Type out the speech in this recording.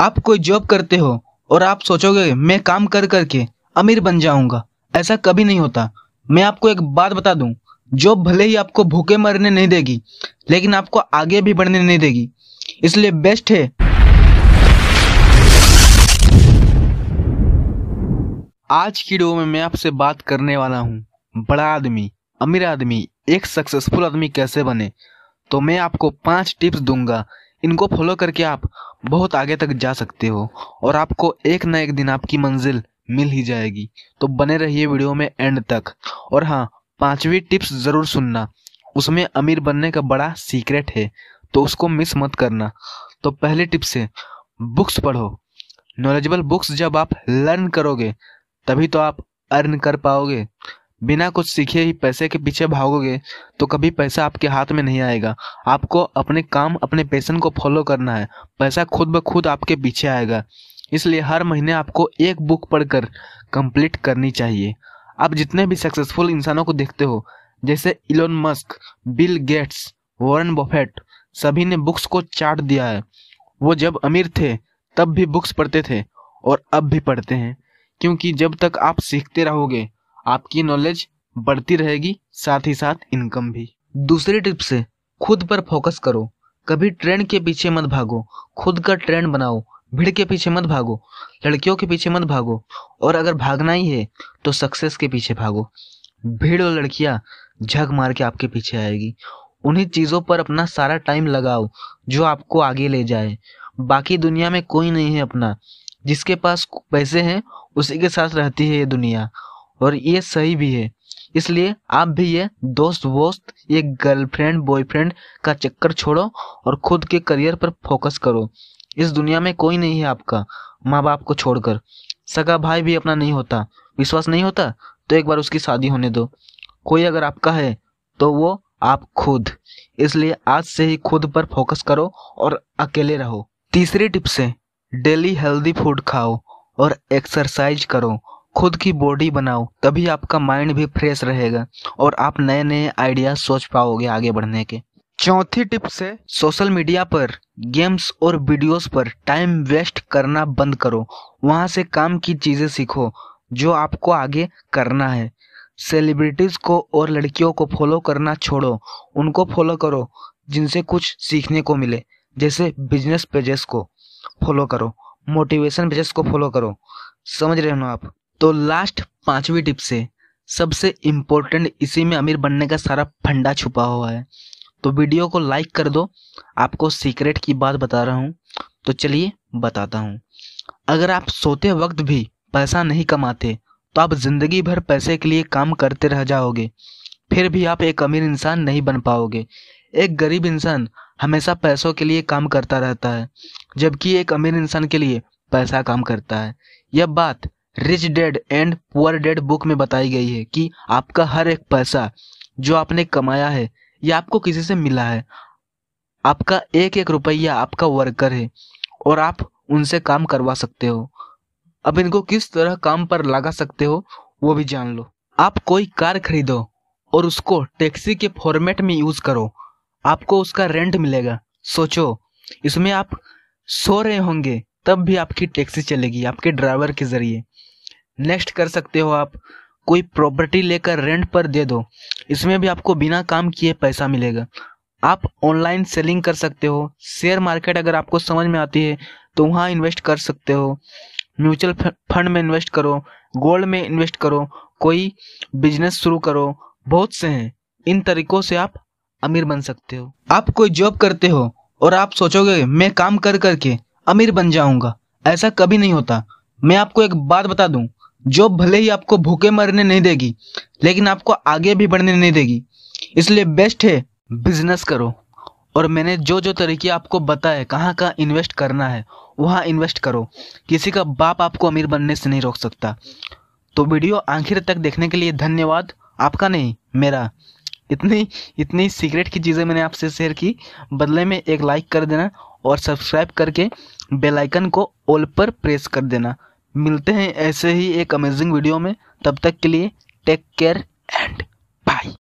आप कोई जॉब करते हो और आप सोचोगे मैं काम कर करके अमीर बन जाऊंगा ऐसा कभी नहीं होता मैं आपको एक बात बता दूं जॉब भले ही आपको भूखे मरने नहीं देगी लेकिन आपको आगे भी बढ़ने नहीं देगी इसलिए बेस्ट है आज की डो में मैं आपसे बात करने वाला हूँ बड़ा आदमी अमीर आदमी एक सक्सेसफुल आदमी कैसे बने तो मैं आपको पांच टिप्स दूंगा इनको फॉलो करके आप बहुत आगे तक जा सकते हो और आपको एक न एक दिन आपकी मंजिल मिल ही जाएगी तो बने रहिए वीडियो में एंड तक और हाँ पांचवी टिप्स ज़रूर सुनना उसमें अमीर बनने का बड़ा सीक्रेट है तो उसको मिस मत करना तो पहले टिप्स है बुक्स पढ़ो नॉलेजेबल बुक्स जब आप लर्न करोगे तभी तो आप अर्न कर पाओगे बिना कुछ सीखे ही पैसे के पीछे भागोगे तो कभी पैसा आपके हाथ में नहीं आएगा आपको अपने काम अपने पैसन को फॉलो करना है पैसा खुद ब खुद आपके पीछे आएगा इसलिए हर महीने आपको एक बुक पढ़कर कंप्लीट करनी चाहिए आप जितने भी सक्सेसफुल इंसानों को देखते हो जैसे Elon Musk Bill Gates Warren Buffett सभी ने बुक्स को चाट दिया है वो जब अमीर थे तब भी बुक्स पढ़ते थे और अब भी पढ़ते हैं क्योंकि जब तक आप सीखते रहोगे आपकी नॉलेज बढ़ती रहेगी साथ ही साथ इनकम भी दूसरी टिप से खुद पर फोकस करो कभी ट्रेंड के पीछे मत भागो खुद का ट्रेंड बनाओ भीड़ के पीछे मत भागो लड़कियों के पीछे मत भागो और अगर भागना ही है तो सक्सेस के पीछे भागो भीड़ और लड़कियां झक मार के आपके पीछे आएगी उन्हीं चीज़ों पर अपना सारा टाइम लगाओ जो आपको आगे ले जाए बाकी दुनिया में कोई नहीं है अपना जिसके पास पैसे हैं उसी के साथ रहती है ये दुनिया और ये सही भी है इसलिए आप भी ये दोस्त वोस्त ये गर्लफ्रेंड बॉयफ्रेंड का चक्कर छोड़ो और खुद के करियर पर फोकस करो इस दुनिया में कोई नहीं है आपका माँ बाप को छोड़कर सगा भाई भी अपना नहीं होता विश्वास नहीं होता तो एक बार उसकी शादी होने दो कोई अगर आपका है तो वो आप खुद इसलिए आज से ही खुद पर फोकस करो और अकेले रहो तीसरी टिप्स है डेली हेल्दी फूड खाओ और एक्सरसाइज करो खुद की बॉडी बनाओ तभी आपका माइंड भी फ्रेश रहेगा और आप नए नए आइडिया सोच पाओगे आगे बढ़ने के चौथी टिप्स है सोशल मीडिया पर गेम्स और वीडियोस पर टाइम वेस्ट करना बंद करो वहां से काम की चीज़ें सीखो जो आपको आगे करना है सेलिब्रिटीज़ को और लड़कियों को फॉलो करना छोड़ो उनको फॉलो करो जिनसे कुछ सीखने को मिले जैसे बिजनेस पेजेस को फॉलो करो मोटिवेशन पेजेस को फॉलो करो समझ रहे हो आप तो लास्ट पांचवी टिप से सबसे इम्पोर्टेंट इसी में अमीर बनने का सारा फंडा छुपा हुआ है तो वीडियो को लाइक कर दो आपको सीक्रेट की बात बता रहा हूँ तो चलिए बताता हूँ अगर आप सोते वक्त भी पैसा नहीं कमाते तो आप ज़िंदगी भर पैसे के लिए काम करते रह जाओगे फिर भी आप एक अमीर इंसान नहीं बन पाओगे एक गरीब इंसान हमेशा पैसों के लिए काम करता रहता है जबकि एक अमीर इंसान के लिए पैसा काम करता है यह बात Rich Dad and Poor Dad book में बताई गई है कि आपका हर एक पैसा जो आपने कमाया है या आपको किसी से मिला है आपका एक एक रुपया आपका वर्कर है और आप उनसे काम करवा सकते हो अब इनको किस तरह काम पर लगा सकते हो वो भी जान लो आप कोई कार खरीदो और उसको टैक्सी के फॉर्मेट में यूज़ करो आपको उसका रेंट मिलेगा सोचो इसमें आप सो रहे होंगे तब भी आपकी टैक्सी चलेगी आपके ड्राइवर के ज़रिए नेक्स्ट कर सकते हो आप कोई प्रॉपर्टी लेकर रेंट पर दे दो इसमें भी आपको बिना काम किए पैसा मिलेगा आप ऑनलाइन सेलिंग कर सकते हो शेयर मार्केट अगर आपको समझ में आती है तो वहाँ इन्वेस्ट कर सकते हो म्यूचुअल फंड में इन्वेस्ट करो गोल्ड में इन्वेस्ट करो कोई बिजनेस शुरू करो बहुत से हैं इन तरीकों से आप अमीर बन सकते हो आप कोई जॉब करते हो और आप सोचोगे मैं काम कर करके अमीर बन जाऊंगा ऐसा कभी नहीं होता मैं आपको एक बात बता दूं जॉब भले ही आपको भूखे मरने नहीं देगी लेकिन आपको आगे भी बढ़ने नहीं देगी इसलिए बेस्ट है बिजनेस करो और मैंने जो जो तरीके आपको बताए कहाँ कहाँ इन्वेस्ट करना है वहाँ इन्वेस्ट करो किसी का बाप आपको अमीर बनने से नहीं रोक सकता तो वीडियो आखिर तक देखने के लिए धन्यवाद आपका नहीं मेरा इतनी इतनी सीक्रेट की चीज़ें मैंने आपसे शेयर की बदले में एक लाइक कर देना और सब्सक्राइब करके बेल आइकन को ऑल पर प्रेस कर देना मिलते हैं ऐसे ही एक अमेजिंग वीडियो में तब तक के लिए टेक केयर एंड